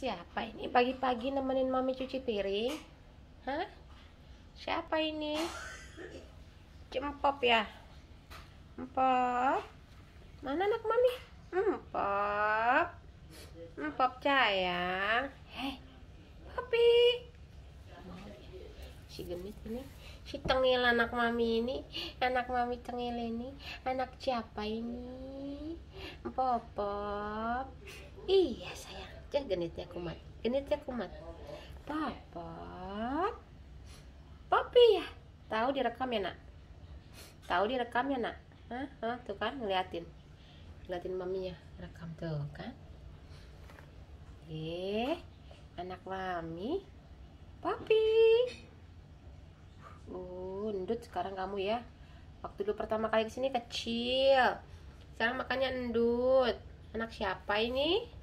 Siapa ini pagi-pagi nemenin mami cuci piring? Hah? Siapa ini? Cempop ya? Empop? Mana anak mami? Empop? Empop sayang? Hei, papi si genit ini si tengil anak mami ini anak mami tengil ini anak siapa ini empop, iya genitnya kumat genitnya kumat papa papi ya tahu direkam ya nak tahu direkam ya nak Hah? Hah? tuh kan ngeliatin ngeliatin maminya rekam tuh kan eh anak mami papi uh endut sekarang kamu ya waktu dulu pertama kali kesini kecil sekarang makannya endut anak siapa ini